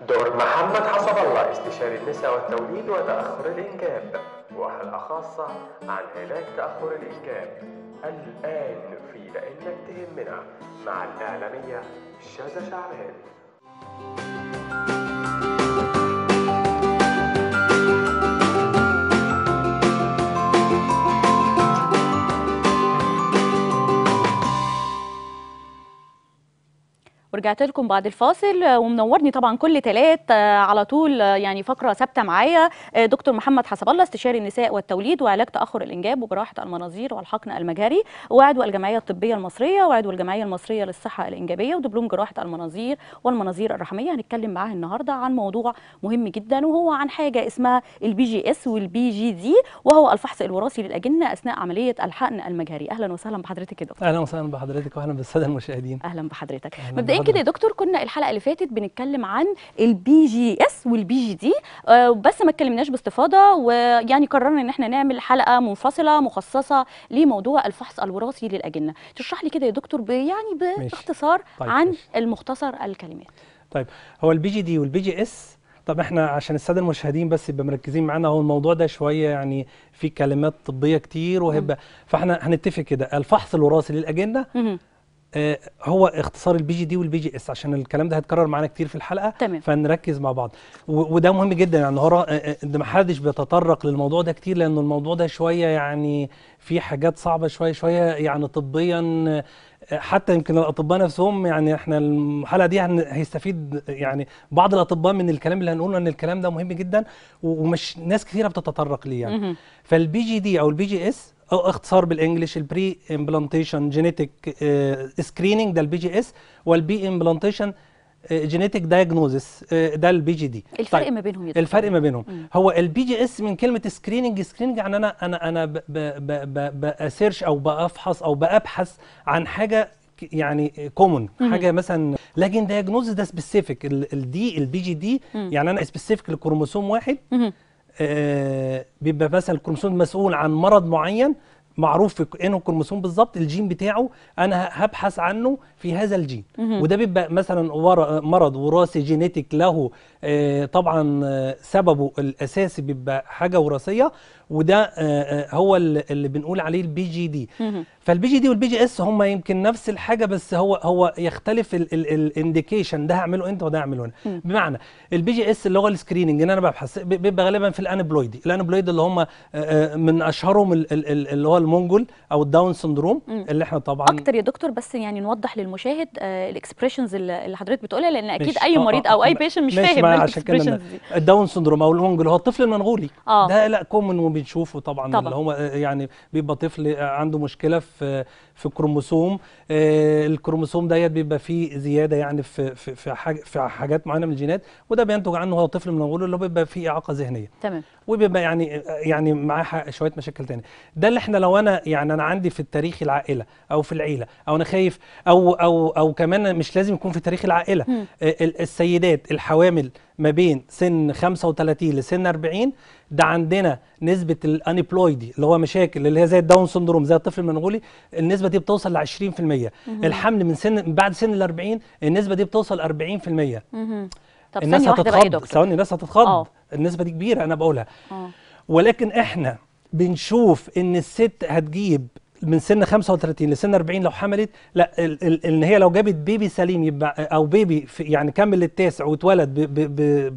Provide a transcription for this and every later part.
دور محمد حسب الله استشاري النساء والتوليد وتأخر الإنجاب وحلقة خاصة عن علاج تأخر الإنجاب الآن في لأنك تهمنا مع الإعلامية شاذة شعبان ورجعت لكم بعد الفاصل آه، ومنورني طبعا كل ثلاث آه، على طول آه، يعني فقره ثابته معايا دكتور محمد حسب الله استشاري النساء والتوليد وعلاج تاخر الانجاب وجراحه المناظير والحقن المجهري وعضو الجمعيه الطبيه المصريه وعضو الجمعيه المصريه للصحه الانجابيه ودبلوم جراحه المناظير والمناظير الرحميه هنتكلم معاه النهارده عن موضوع مهم جدا وهو عن حاجه اسمها البي جي اس والبي جي دي وهو الفحص الوراثي للاجنه اثناء عمليه الحقن المجهري اهلا وسهلا بحضرتك يا دكتور اهلا وسهلا بحضرتك واهلا بالساده المشاهدين اهلا بحضرتك مبدئيا كده يا دكتور كنا الحلقه اللي فاتت بنتكلم عن البي جي اس والبي جي دي بس ما اتكلمناش باستفاضه ويعني قررنا ان احنا نعمل حلقه منفصله مخصصه لموضوع الفحص الوراثي للاجنه تشرح لي كده يا دكتور يعني باختصار طيب عن ماشي. المختصر الكلمات طيب هو البي جي دي والبي جي اس طب احنا عشان الساده المشاهدين بس يبقى مركزين معانا هو الموضوع ده شويه يعني في كلمات طبيه كتير وهيبقى فاحنا هنتفق كده الفحص الوراثي للاجنه آه، هو اختصار البي جي دي والبي جي اس عشان الكلام ده هيتكرر معانا كتير في الحلقه تمام. فنركز مع بعض وده مهم جدا يعني هو ما آه، آه، حدش بيتطرق للموضوع ده كتير لانه الموضوع ده شويه يعني في حاجات صعبه شويه شويه يعني طبيا حتى يمكن الاطباء نفسهم يعني احنا الحلقه دي هيستفيد يعني بعض الاطباء من الكلام اللي هنقوله ان الكلام ده مهم جدا ومش ناس كثيره بتتطرق ليه يعني فالبي جي دي او البي جي اس او اختصار بالانجلش البري امبلانتيشن جينيتك سكريننج ده البي جي اس والبي امبلانتيشن جينيتك دايجنوزس ده البي جي دي الفرق طيب. ما بينهم يدخل. الفرق ما بينهم مم. هو البي جي اس من كلمه سكريننج سكريننج يعني انا انا انا بسيرش او بفحص او ببحث عن حاجه يعني كومون حاجه مثلا لكن دايجنوزس ده سبيسيفيك الدي البي جي دي يعني انا سبيسيفيك لكروموسوم واحد مم. آه، بيبقى مثلا الكروموسوم مسؤول عن مرض معين معروف في انه الكروموسوم بالظبط الجين بتاعه انا هبحث عنه في هذا الجين وده بيبقى مثلا مرض وراثي جينيتك له آه، طبعا آه، سببه الاساسي بيبقى حاجه وراثيه وده هو اللي بنقول عليه البي جي دي فالبي جي دي والبي جي اس هم يمكن نفس الحاجه بس هو هو يختلف الانديكيشن ده هعمله انت وده هعمله انا بمعنى البي جي اس اللي هو السكريننج ان انا ببحث بيبقى غالبا في الانبلويدي الانبلويدي اللي هم من اشهرهم اللي هو المونجول او الداون سندروم اللي احنا طبعا اكتر يا دكتور بس يعني نوضح للمشاهد الاكسبريشنز اللي حضرتك بتقولها لان اكيد اي آه، مريض آه، او اي بيشن مش فاهم الاكسبريشنز دي الداون سندروم او المونجول هو الطفل المنغولي آه. ده لا كومن وبنشوفه طبعا, طبعا اللي هو يعني بيبقى طفل عنده مشكله في في في الكروموسوم آه، الكروموسوم ديت بيبقى فيه زياده يعني في في في, حاجات معينه من الجينات وده بينتج عنه هو طفل من الغول اللي بيبقى فيه اعاقه ذهنيه تمام وبيبقى يعني يعني معاه شويه مشاكل تانية ده اللي احنا لو انا يعني انا عندي في التاريخ العائله او في العيله او انا خايف او او او كمان مش لازم يكون في تاريخ العائله م. آه، السيدات الحوامل ما بين سن 35 لسن 40 ده عندنا نسبه الانبلويدي اللي هو مشاكل اللي هي زي الداون سندروم زي الطفل المنغولي النسبه دي بتوصل ل 20% الحمل من سن بعد سن ال 40 النسبه دي بتوصل 40% طب الناس هتتخض ثواني الناس هتتخض أوه. النسبه دي كبيره انا بقولها أوه. ولكن احنا بنشوف ان الست هتجيب من سن 35 لسن 40 لو حملت لا ال ال ان هي لو جابت بيبي سليم يبقى او بيبي يعني كمل التاسع واتولد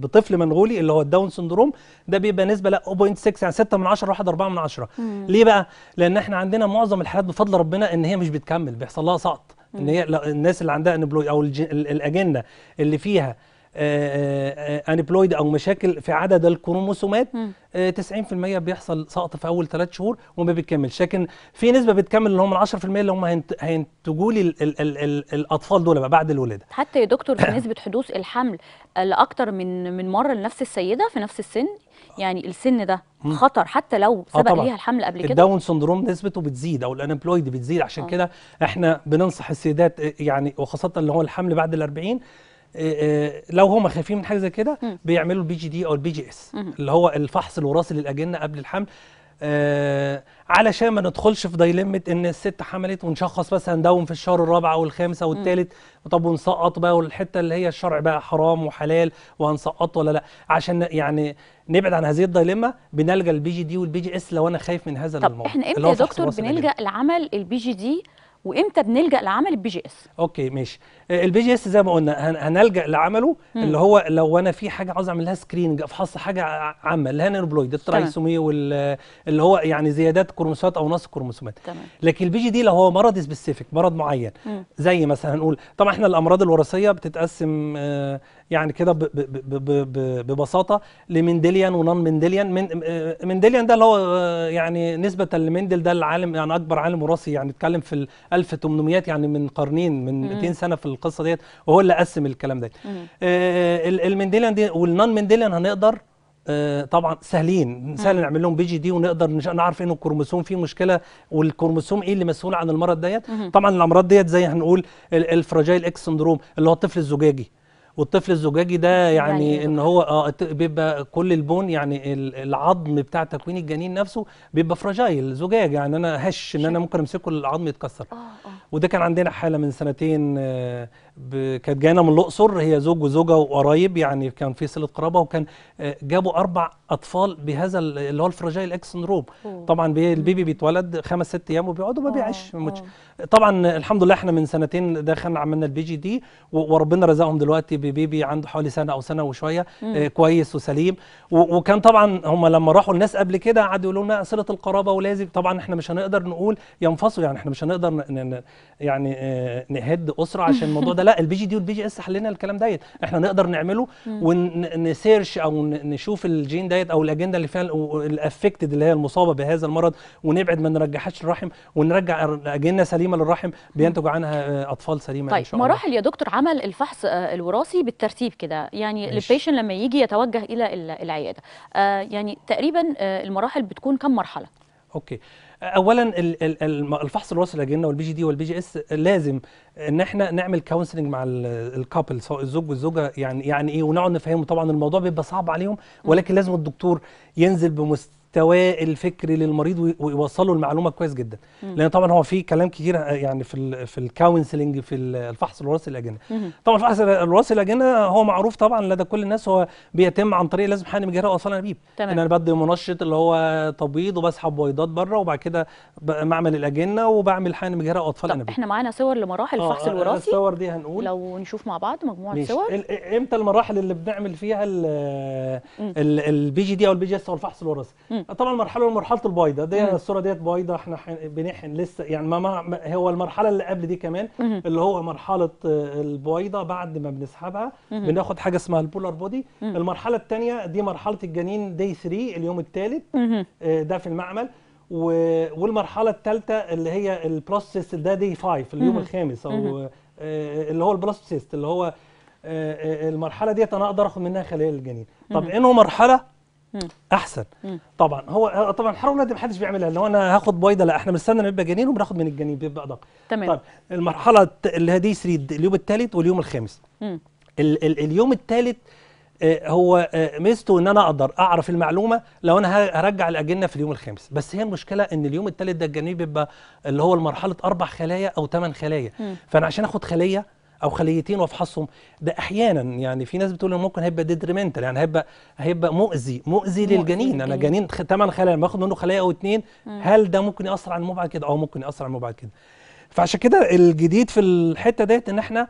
بطفل منغولي اللي هو الداون سندروم ده بيبقى نسبه لا 0.6 يعني 6 من 10 واحد 4 من 10 ليه بقى؟ لان احنا عندنا معظم الحالات بفضل ربنا ان هي مش بتكمل بيحصل لها سقط ان هي الناس اللي عندها انبلوي او الاجنه اللي فيها انبلويد آه، آه، آه، او مشاكل في عدد الكروموسومات 90% بيحصل سقط في اول ثلاث شهور وما بيتكملش لكن في نسبه بتكمل اللي هم ال 10% اللي هم هينتجوا لي الاطفال دول بقى بعد الولاده حتى يا دكتور في نسبه حدوث الحمل لاكثر من من مره لنفس السيده في نفس السن يعني السن ده خطر حتى لو سبق آه ليها الحمل قبل كده الداون سندروم نسبته بتزيد او الانبلويد بتزيد عشان آه. كده احنا بننصح السيدات يعني وخاصه اللي هو الحمل بعد ال 40 آه، آه، لو هم خايفين من حاجه زي كده بيعملوا البي جي دي او البي جي اس اللي هو الفحص الوراثي للاجنه قبل الحمل آه علشان ما ندخلش في دايلمة ان الست حملت ونشخص مثلا داون في الشهر الرابع او الخامس او الثالث طب ونسقط بقى والحته اللي هي الشرع بقى حرام وحلال وهنسقط ولا لا عشان يعني نبعد عن هذه الدايلمه بنلجا للبي جي دي والبي جي اس لو انا خايف من هذا طب الموضوع احنا امتى يا دكتور بنلجا لعمل البي جي دي وامتى بنلجا لعمل البي جي اس اوكي ماشي البي جي اس زي ما قلنا هنلجا لعمله مم. اللي هو لو انا في حاجه عاوز اعملها سكريننج افحص حاجه عامه اللي هي نيربلويد الترايسومي واللي هو يعني زيادات كروموسومات او نقص كروموسومات لكن البي جي دي لو هو مرض سبيسيفيك مرض معين مم. زي مثلا هنقول طبعا احنا الامراض الوراثيه بتتقسم آه، يعني كده ببساطه لمندليان ونون مندليان من آه، مندليان ده اللي هو آه، يعني نسبه لمندل ده العالم يعني اكبر عالم وراثي يعني اتكلم في ال 1800 يعني من قرنين من 200 سنه في القصه ديت وهو اللي قسم الكلام ده آه المنديليان دي والنان منديلان هنقدر آه طبعا سهلين سهل نعمل لهم بي جي دي ونقدر نعرف ان الكروموسوم فيه مشكله والكروموسوم ايه اللي مسؤول عن المرض ديت طبعا الامراض ديت زي هنقول الفراجيل اكس سندروم اللي هو الطفل الزجاجي والطفل الزجاجي ده يعني, يعني ان هو اه بيبقى كل البون يعني العظم بتاع تكوين الجنين نفسه بيبقى فراجايل زجاج يعني انا هش ان انا ممكن امسكه العظم يتكسر آه، آه. وده كان عندنا حاله من سنتين آه، كانت جاينا من الاقصر هي زوج وزوجه وقرايب يعني كان في صله قرابه وكان آه، جابوا اربع اطفال بهذا اللي هو الفراجايل اكس سندروم طبعا البيبي بيتولد خمس ست ايام وبيقعد وما بيعيش آه، آه. طبعا الحمد لله احنا من سنتين دخلنا عملنا البي جي دي وربنا رزقهم دلوقتي ببيبي عنده حوالي سنه او سنه وشويه كويس وسليم وكان طبعا هم لما راحوا الناس قبل كده قعدوا يقولوا لنا صله القرابه ولازم طبعا احنا مش هنقدر نقول ينفصلوا يعني احنا مش هنقدر يعني نهد اسره عشان الموضوع ده لا البي جي دي والبي جي اس حل لنا الكلام ديت احنا نقدر نعمله ونسيرش او نشوف الجين ديت او الاجنده اللي فيها الافكتد اللي هي المصابه بهذا المرض ونبعد ما نرجحهاش الرحم ونرجع اجنه سليمه للرحم بينتج عنها آه، اطفال سليمه طيب إن شاء مراحل يا دكتور عمل الفحص آه، الوراثي بالترتيب كده يعني البيشن لما يجي يتوجه الى العياده آه، يعني تقريبا المراحل بتكون كم مرحله اوكي اولا الفحص الوراثي للجنه والبي جي دي والبي جي اس لازم ان احنا نعمل كونسلنج مع الكابل سواء الزوج والزوجه يعني يعني ايه ونقعد نفهمه طبعا الموضوع بيبقى صعب عليهم ولكن لازم الدكتور ينزل بمست المحتوى الفكري للمريض ويوصله المعلومه كويس جدا مم. لان طبعا هو في كلام كتير آه، يعني في الـ في الكونسلنج في الفحص الوراثي الاجنه طبعا الفحص الوراثي الاجنه هو معروف طبعا لدى كل الناس هو بيتم عن طريق لازم حقن مجهري واصلا انابيب ان انا بدي منشط اللي هو تبييض وبسحب بيضات بره وبعد كده معمل الاجنه وبعمل حقن مجهري اطفال انابيب احنا معانا صور لمراحل الفحص آه، آه، الوراثي الصور دي هنقول لو نشوف مع بعض مجموعه ميش. صور امتى المراحل اللي بنعمل فيها البي جي دي او البي جي اس او الفحص الوراثي طبعا المرحله الاولى مرحله البيضه دي الصوره ديت بيضه احنا بنحن لسه يعني ما, ما هو المرحله اللي قبل دي كمان اللي هو مرحله آه، البيضه بعد ما بنسحبها بناخد حاجه اسمها البولر بودي المرحله الثانيه دي مرحله الجنين دي 3 اليوم الثالث آه، ده في المعمل والمرحله الثالثه اللي هي البروسيس ده دي 5 اليوم الخامس او آه، اللي هو البروسيس اللي هو المرحله ديت انا اقدر اخد منها خلايا الجنين طب انه مرحله احسن طبعا هو طبعا الحراره دي ما حدش بيعملها لو انا هاخد بويضه لا احنا بنستنى لما جنين وبناخد من الجنين بيبقى ادق تمام طيب المرحله اللي هي دي اليوم الثالث واليوم الخامس ال ال اليوم الثالث آه، هو آه، ميزته ان انا اقدر اعرف المعلومه لو انا هرجع الاجنه في اليوم الخامس بس هي المشكله ان اليوم الثالث ده الجنين بيبقى اللي هو مرحله اربع خلايا او ثمان خلايا فانا عشان اخد خليه او خليتين وافحصهم ده احيانا يعني في ناس بتقول ممكن هيبقى ديدريمنتال يعني هيبقى هيبقى مؤذي مؤذي للجنين انا جنين ثمان خلايا باخد منه خلايا او اتنين هل ده ممكن ياثر على بعد كده اه ممكن ياثر على بعد كده فعشان كده الجديد في الحته ديت ان احنا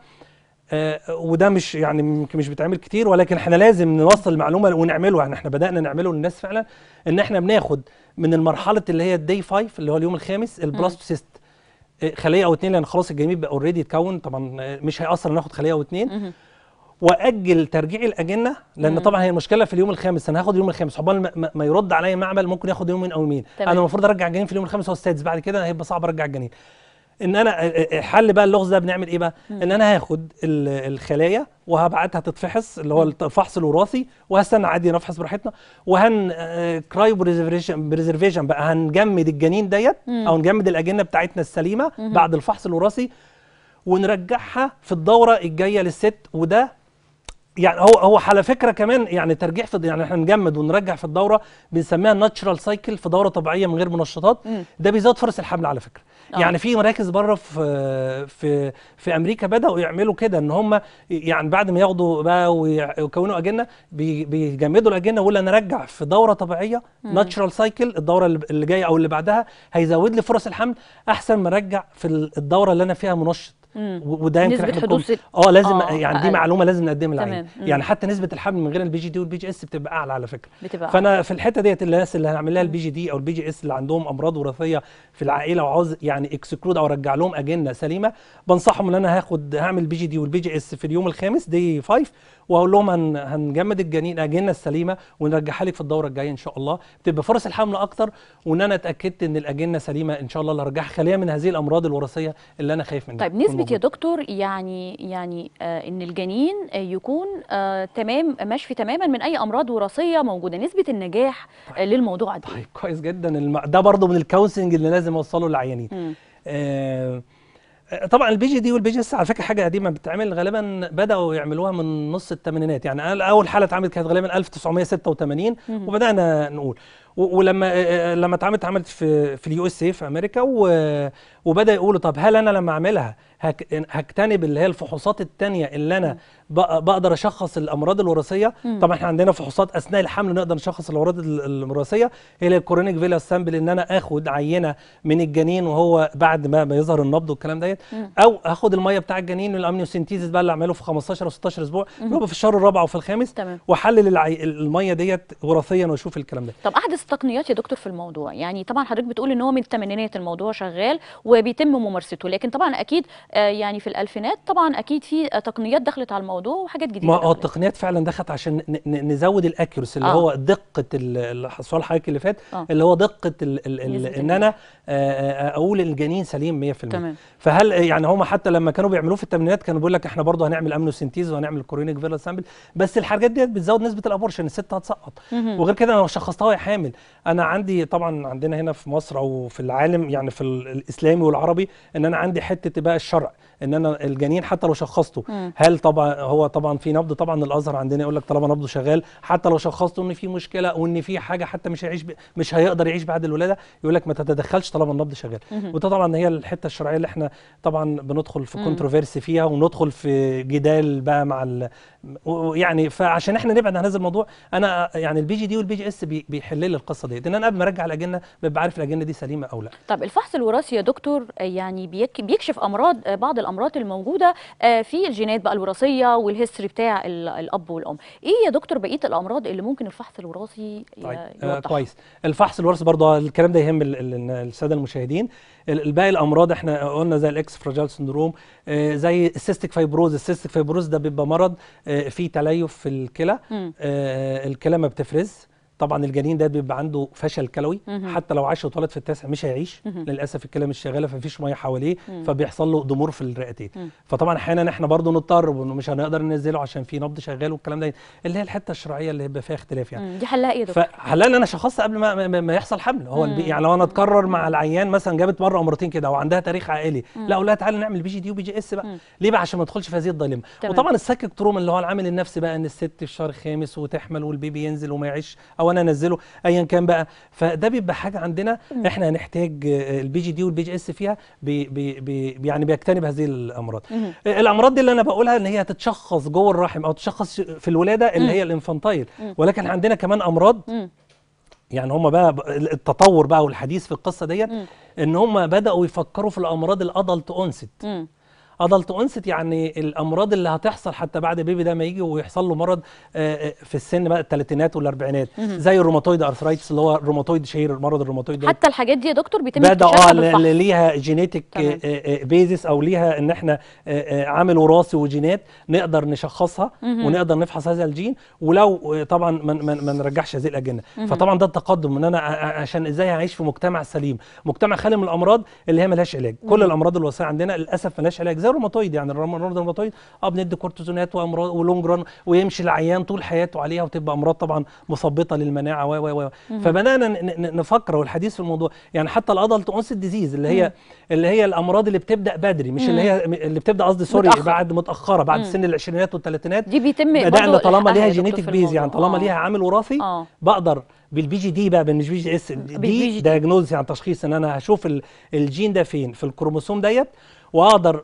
آه وده مش يعني يمكن مش بيتعمل كتير ولكن احنا لازم نوصل المعلومه ونعمله يعني احنا بدانا نعمله للناس فعلا ان احنا بناخد من المرحله اللي هي الدي 5 اللي هو اليوم الخامس البلاستوسيست إيه، خليه او اتنين لان خلاص الجنين بقى اوريدي اتكون طبعا إيه، مش هيأثر ناخد خليه او اتنين واجل ترجيع الاجنه لان طبعا هي المشكله في اليوم الخامس انا هاخد اليوم الخامس عقبال ما, يرد عليا معمل ممكن ياخد يومين او يومين انا المفروض ارجع الجنين في اليوم الخامس هو السادس بعد كده هيبقى صعب ارجع الجنين ان انا حل بقى اللغز ده بنعمل ايه بقى مم. ان انا هاخد الخلايا وهبعتها تتفحص اللي هو الفحص الوراثي وهستنى عادي نفحص براحتنا وهن كرايو آه، بريزرفيشن بقى هنجمد الجنين ديت او نجمد الاجنه بتاعتنا السليمه مم. بعد الفحص الوراثي ونرجعها في الدوره الجايه للست وده يعني هو هو على فكره كمان يعني ترجيح في يعني احنا نجمد ونرجع في الدوره بنسميها ناتشرال سايكل في دوره طبيعيه من غير منشطات ده بيزود فرص الحمل على فكره اه. يعني في مراكز بره في في في امريكا بداوا يعملوا كده ان هم يعني بعد ما ياخدوا بقى ويكونوا اجنه بيجمدوا الاجنه ويقول انا ارجع في دوره طبيعيه ناتشرال سايكل الدوره اللي جايه او اللي بعدها هيزود لي فرص الحمل احسن ما ارجع في الدوره اللي انا فيها منشط وده يمكن نسبه حدوث اه لازم آه يعني دي معلومه لازم نقدمها للعيان يعني حتى نسبه الحمل من غير البي جي دي والبي جي اس بتبقى اعلى على فكره بتبقى فانا أعلى. في الحته ديت الناس اللي هنعمل لها البي جي دي او البي جي اس اللي عندهم امراض وراثيه في العائله وعاوز يعني اكسكلود او ارجع لهم اجنه سليمه بنصحهم ان انا هاخد هعمل البي جي دي والبي جي اس في اليوم الخامس دي 5 واقول لهم هن هنجمد الجنين اجنه السليمه ونرجعها لك في الدوره الجايه ان شاء الله بتبقى فرص الحمل اكتر وان انا اتاكدت ان الاجنه سليمه ان شاء الله اللي ارجعها خاليه من هذه الامراض الوراثيه اللي انا خايف منها طيب نسبه يا دكتور يعني يعني آه ان الجنين يكون آه تمام مشفي تماما من اي امراض وراثيه موجوده نسبه النجاح آه، طيب. للموضوع ده إيه؟ طيب كويس جدا ده برضه من الكونسلنج اللي لازم اوصله للعيانين آه طبعا البي جي دي والبيجي جي اس على فكره حاجه قديمه بتتعمل غالبا بداوا يعملوها من نص الثمانينات يعني اول حاله اتعملت كانت غالبا 1986 وبدانا نقول ولما آه، آه، لما اتعملت اتعملت في في اليو اس اي في امريكا وبدا يقولوا طب هل انا لما اعملها هجتنب اللي هي الفحوصات الثانيه اللي انا بقدر اشخص الامراض الوراثيه طبعا احنا عندنا فحوصات اثناء الحمل نقدر نشخص الامراض الوراثيه هي الكورونيك فيلا سامبل ان انا اخد عينه من الجنين وهو بعد ما يظهر النبض والكلام ديت او اخد الميه بتاع الجنين والامنيوسنتيزيس بقى اللي اعمله في 15 او 16 اسبوع اللي في الشهر الرابع او في الخامس تمام. واحلل الميه ديت وراثيا واشوف الكلام ده طب احدث التقنيات يا دكتور في الموضوع يعني طبعا حضرتك بتقول ان هو من الثمانينات الموضوع شغال وبيتم ممارسته لكن طبعا اكيد آه، يعني في الالفينات طبعا اكيد في تقنيات دخلت على الموضوع وحاجات جديده ما آه، التقنيات فعلا دخلت عشان نزود الاكيورسي اللي آه. هو دقه السؤال حضرتك اللي فات آه. اللي هو دقه ال ال ان انا اقول الجنين سليم 100% تمام. فهل يعني هم حتى لما كانوا بيعملوه في الثمانينات كانوا بيقول لك احنا برضه هنعمل امنوسنتيز وهنعمل كورونيك فيلا سامبل بس الحاجات ديت بتزود نسبه الابورشن الست هتسقط وغير كده لو شخصتها وهي حامل انا عندي طبعا عندنا هنا في مصر او في العالم يعني في الاسلامي والعربي ان انا عندي حته بقى الشرع ان انا الجنين حتى لو شخصته مم. هل طبعا هو طبعا في نبض طبعا الازهر عندنا يقول لك طالما نبضه شغال حتى لو شخصته ان في مشكله وان في حاجه حتى مش هيعيش ب... مش هيقدر يعيش بعد الولاده يقول لك ما تتدخلش طالما النبض شغال وده طبعا هي الحته الشرعيه اللي احنا طبعا بندخل في كونتروفيرسي فيها وندخل في جدال بقى مع ال... يعني فعشان احنا نبعد عن هذا الموضوع انا يعني البي جي دي والبي جي اس بيحل لي القصه ديت ان انا قبل ما ارجع الاجنه ببقى عارف الاجنه دي سليمه او لا طب الفحص الوراثي يا دكتور يعني بيكشف امراض بعض الامراض الموجوده آه، في الجينات بقى الوراثيه والهيستوري بتاع الاب والام ايه يا دكتور بقيه الامراض اللي ممكن الفحص الوراثي طيب. آه كويس الفحص الوراثي برضه الكلام ده يهم الساده المشاهدين الباقي الامراض احنا قلنا زي الاكس فراجيل سندروم زي السيستيك فايبروز السيستيك فايبروز ده بيبقى مرض آه، فيه تليف في الكلى آه، الكلى ما بتفرز طبعا الجنين ده بيبقى عنده فشل كلوي حتى لو عاش وطلت في التاسع مش هيعيش للاسف الكلى مش شغاله فمفيش ميه حواليه فبيحصل له ضمور في الرئتين فطبعا احيانا احنا برضو نضطر مش هنقدر ننزله عشان في نبض شغال والكلام ده اللي هي الحته الشرعيه اللي بيبقى فيها اختلاف يعني دي حلها ايه دكتور؟ فحلها ان انا شخص قبل ما, ما يحصل حمل هو يعني لو انا اتكرر مع العيان مثلا جابت مره او مرتين كده وعندها تاريخ عائلي لا اقول لها تعالى نعمل بي جي دي وبي جي اس بقى ليه بقى عشان ما ادخلش في هذه الضلمه وطبعا السكك تروما اللي هو العامل النفسي بقى ان الست في الشهر الخامس وتحمل والبيبي ينزل وما يعيش او وانا انزله ايا كان بقى فده بيبقى حاجه عندنا احنا هنحتاج آه، البي جي دي والبي جي اس فيها بي بي بي يعني بيجتنب هذه الامراض آه، الامراض دي اللي انا بقولها ان هي تتشخص جوه الرحم او تشخص في الولاده اللي هي الانفانتايل ولكن عندنا كمان امراض يعني هم بقى التطور بقى والحديث في القصه ديت ان هم بداوا يفكروا في الامراض الادلت اونست ادلت اونست يعني الامراض اللي هتحصل حتى بعد بيبي ده ما يجي ويحصل له مرض آه، آه، في السن بقى الثلاثينات والاربعينات زي الروماتويد ارثرايتس اللي هو الروماتويد شهير مرض الروماتويد حتى الحاجات دي يا دكتور بيتم بدا اه اللي ليها جينيتك آه، بيزس او ليها ان احنا عامل وراثي وجينات نقدر نشخصها ونقدر نفحص هذا الجين ولو طبعا ما نرجعش هذه الاجنه فطبعا ده التقدم ان انا عشان ازاي اعيش في مجتمع سليم مجتمع خالي من الامراض اللي هي ملهاش علاج كل الامراض الوراثيه عندنا للاسف ملهاش علاج زي الروماتويد يعني الروماتويد الروماتويد اه بندي كورتيزونات وامراض ولونج ران ويمشي العيان طول حياته عليها وتبقى امراض طبعا مثبطه للمناعه و و و فبدانا نفكر والحديث في الموضوع يعني حتى الادلت اونست ديزيز اللي هي اللي هي الامراض اللي بتبدا بدري مش اللي هي اللي بتبدا قصدي سوري متأخر. بعد متاخره بعد سن العشرينات والثلاثينات دي بيتم بدانا طالما ليها جينيتك بيز يعني طالما آه. ليها عامل وراثي آه. بقدر بالبي جي دي بقى مش بي جي اس دي دايجنوز يعني تشخيص ان انا هشوف الجين ده فين في الكروموسوم ديت واقدر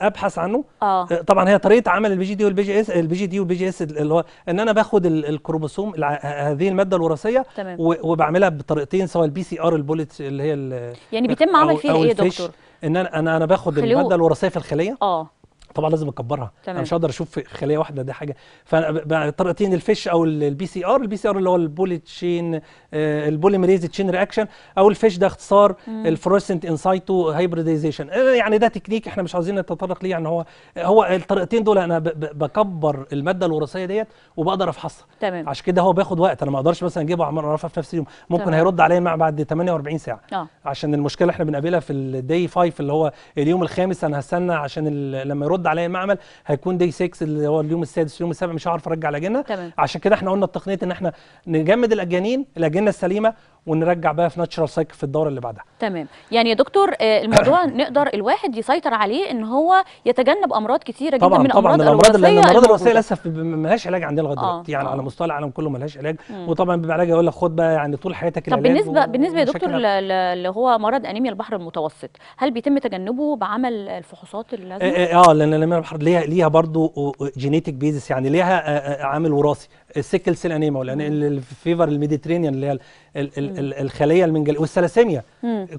ابحث عنه آه. طبعا هي طريقه عمل البي جي دي والبي جي اس البي جي دي والبي جي اس اللي هو ان انا باخد الكروموسوم هذه الماده الوراثيه وبعملها بطريقتين سواء البي سي ار البوليت اللي هي يعني بيتم عمل فيها ايه يا دكتور ان انا انا باخد الماده الوراثيه في الخليه اه طبعا لازم اكبرها تمام. انا مش هقدر اشوف خليه واحده دي حاجه فطريقتين الفيش او البي سي ار البي سي ار اللي هو البولي تشين آه، البوليمريز تشين رياكشن او الفيش ده اختصار الفلورسنت انسايتو هايبريدايزيشن يعني ده تكنيك احنا مش عاوزين نتطرق ليه يعني هو هو الطريقتين دول انا بكبر الماده الوراثيه ديت وبقدر افحصها تمام عشان كده هو بياخد وقت انا ما اقدرش مثلا اجيبه اعرفها في نفس اليوم ممكن تمام. هيرد عليا بعد 48 ساعه آه. عشان المشكله احنا بنقابلها في الدي 5 اللي هو اليوم الخامس انا هستنى عشان لما يرد رد عليا معمل هيكون دي 6 اللي هو اليوم السادس اليوم السابع مش هعرف ارجع الاجنه عشان كده احنا قلنا التقنيه ان احنا نجمد الاجانين الاجنه السليمه ونرجع بقى في ناتشرال سايكل في الدوره اللي بعدها تمام يعني يا دكتور آه، الموضوع نقدر الواحد يسيطر عليه ان هو يتجنب امراض كثيره جدا من طبعا الامراض الوراثيه طبعا الامراض الوراثيه للاسف مالهاش علاج عندنا لغايه آه، دلوقتي آه يعني آه. على مستوى العالم كله مالهاش علاج مم. وطبعا بيبقى علاج يقول لك خد بقى يعني طول حياتك طب بالنسبه بالنسبه يا دكتور اللي هو مرض انيميا البحر المتوسط هل بيتم تجنبه بعمل الفحوصات اللازمه اه, آه، لان انيميا البحر ليها ليها برضه جينيتك بيزس يعني ليها عامل وراثي السيكل سيل انيما ولا يعني الفيفر الميديترينيان اللي هي الخليه المنجليه والثلاسيميا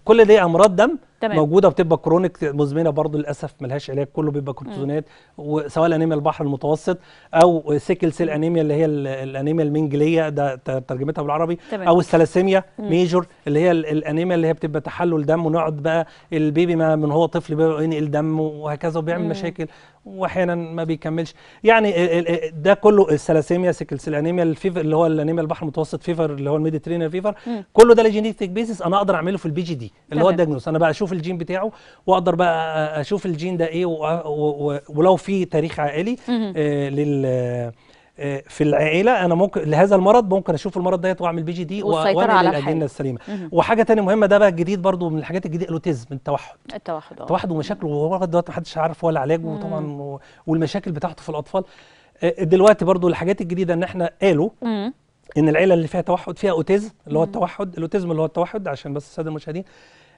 كل دي امراض دم تمام. موجوده وبتبقى كرونيك مزمنه برضو للاسف ملهاش علاج كله بيبقى كورتيزونات وسواء انيميا البحر المتوسط او سيكل سيل انيميا اللي هي الانيميا المنجليه ده ترجمتها بالعربي تمام. او الثلاسيميا ميجور اللي هي الانيميا اللي هي بتبقى تحلل دم ونقعد بقى البيبي ما من هو طفل بيبقى ينقل دم وهكذا وبيعمل مم. مشاكل واحيانا ما بيكملش يعني ده كله الثلاسيميا سيكل سيل انيميا الفيفر اللي هو الانيميا البحر المتوسط فيفر اللي هو الميديترينيان فيفر مم. كله ده لجينيتك بيسس انا اقدر اعمله في البي جي دي اللي تمام. هو الدايجنوز انا بقى اشوف الجين بتاعه واقدر بقى اشوف الجين ده ايه ولو في تاريخ عائلي آه، لل آه، في العائله انا ممكن لهذا المرض ممكن اشوف المرض ده واعمل بي جي دي والسيطره على الاجنه السليمه وحاجه ثانيه مهمه ده بقى جديد برضو من الحاجات الجديده الاوتيزم التوحد التوحد اه التوحد ومشاكله هو دلوقتي محدش عارف ولا علاجه وطبعا والمشاكل بتاعته في الاطفال آه، دلوقتي برضو الحاجات الجديده ان احنا قالوا ان العيله اللي فيها توحد فيها اوتيزم اللي هو التوحد الاوتيزم اللي هو التوحد عشان بس الساده المشاهدين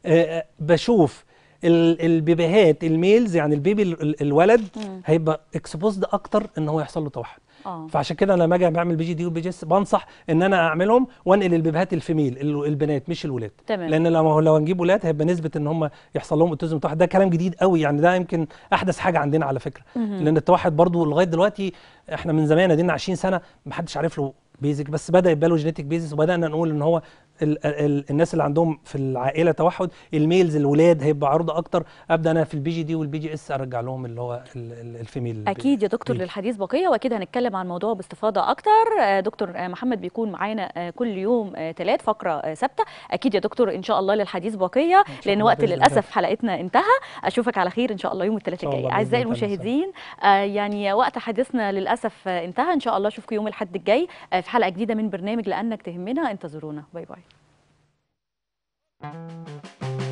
آه، آه، بشوف البيبيهات الميلز يعني البيبي الولد هيبقى اكسبوزد اكتر ان هو يحصل له توحد آه. فعشان كده انا لما اجي بعمل بي جي دي وبي جي اس بنصح ان انا اعملهم وانقل البيبيهات الفيميل البنات مش الولاد تمام. لان لو لو هنجيب ولاد هيبقى نسبه ان هم يحصل لهم اوتيزم توحد ده كلام جديد قوي يعني ده يمكن احدث حاجه عندنا على فكره مم. لان التوحد برضو لغايه دلوقتي احنا من زمان ادينا 20 سنه ما حدش عارف له بيزك بس بدا يبقى له جينيتك بيزس وبدانا نقول ان هو الـ الـ الناس اللي عندهم في العائله توحد الميلز الولاد هيبقى عرضه اكتر ابدا انا في البي جي دي والبي جي اس ارجع لهم اللي هو الفيميل اكيد يا دكتور للحديث بقيه واكيد هنتكلم عن الموضوع باستفاضه اكتر آه، دكتور آه، محمد بيكون معانا آه، كل يوم ثلاث فقره ثابته اكيد يا دكتور ان شاء الله للحديث بقيه لان وقت للاسف حلقتنا انتهى اشوفك على خير ان شاء الله يوم الثلاثاء الجاي اعزائي المشاهدين يعني وقت حديثنا للاسف انتهى ان شاء الله اشوفكم يوم الاحد الجاي في حلقه جديده من برنامج لانك تهمنا انتظرونا باي باي